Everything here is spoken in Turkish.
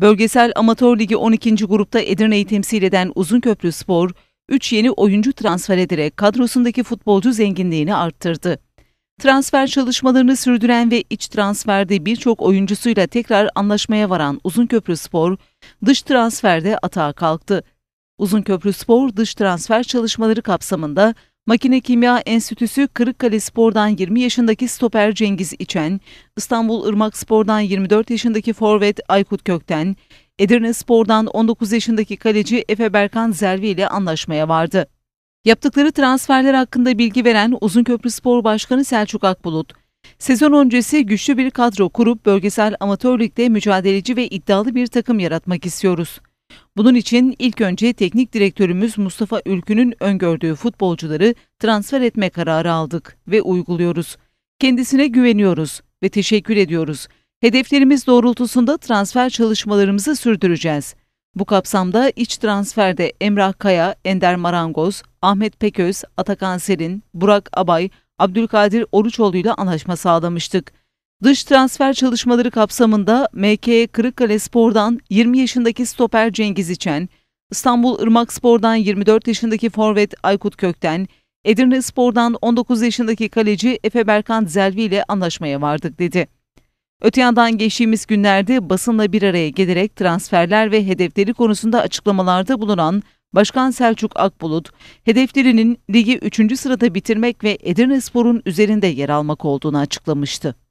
Bölgesel Amatör Ligi 12. grupta Edirne'yi temsil eden Uzunköprü Spor, 3 yeni oyuncu transfer ederek kadrosundaki futbolcu zenginliğini arttırdı. Transfer çalışmalarını sürdüren ve iç transferde birçok oyuncusuyla tekrar anlaşmaya varan Uzunköprü Spor, dış transferde atağa kalktı. Uzunköprü Spor dış transfer çalışmaları kapsamında Makine Kimya Enstitüsü Kırıkkale Spor'dan 20 yaşındaki stoper Cengiz İçen, İstanbul Irmak Spor'dan 24 yaşındaki forvet Aykut Kökten, Edirne Spor'dan 19 yaşındaki kaleci Efe Berkan Zervi ile anlaşmaya vardı. Yaptıkları transferler hakkında bilgi veren Uzunköprü Spor Başkanı Selçuk Akbulut, Sezon öncesi güçlü bir kadro kurup bölgesel amatör ligde mücadeleci ve iddialı bir takım yaratmak istiyoruz. Bunun için ilk önce teknik direktörümüz Mustafa Ülkü'nün öngördüğü futbolcuları transfer etme kararı aldık ve uyguluyoruz. Kendisine güveniyoruz ve teşekkür ediyoruz. Hedeflerimiz doğrultusunda transfer çalışmalarımızı sürdüreceğiz. Bu kapsamda iç transferde Emrah Kaya, Ender Marangoz, Ahmet Peköz, Atakan Serin, Burak Abay, Abdülkadir Oruçoğlu ile anlaşma sağlamıştık. Dış transfer çalışmaları kapsamında MK Kırıkkale Spor'dan 20 yaşındaki stoper Cengiz İçen, İstanbul Irmak Spor'dan 24 yaşındaki forvet Aykut Kökten, Edirne Spor'dan 19 yaşındaki kaleci Efe Berkan Zelvi ile anlaşmaya vardık dedi. Öte yandan geçtiğimiz günlerde basınla bir araya gelerek transferler ve hedefleri konusunda açıklamalarda bulunan Başkan Selçuk Akbulut, hedeflerinin ligi 3. sırada bitirmek ve Edirne Spor'un üzerinde yer almak olduğunu açıklamıştı.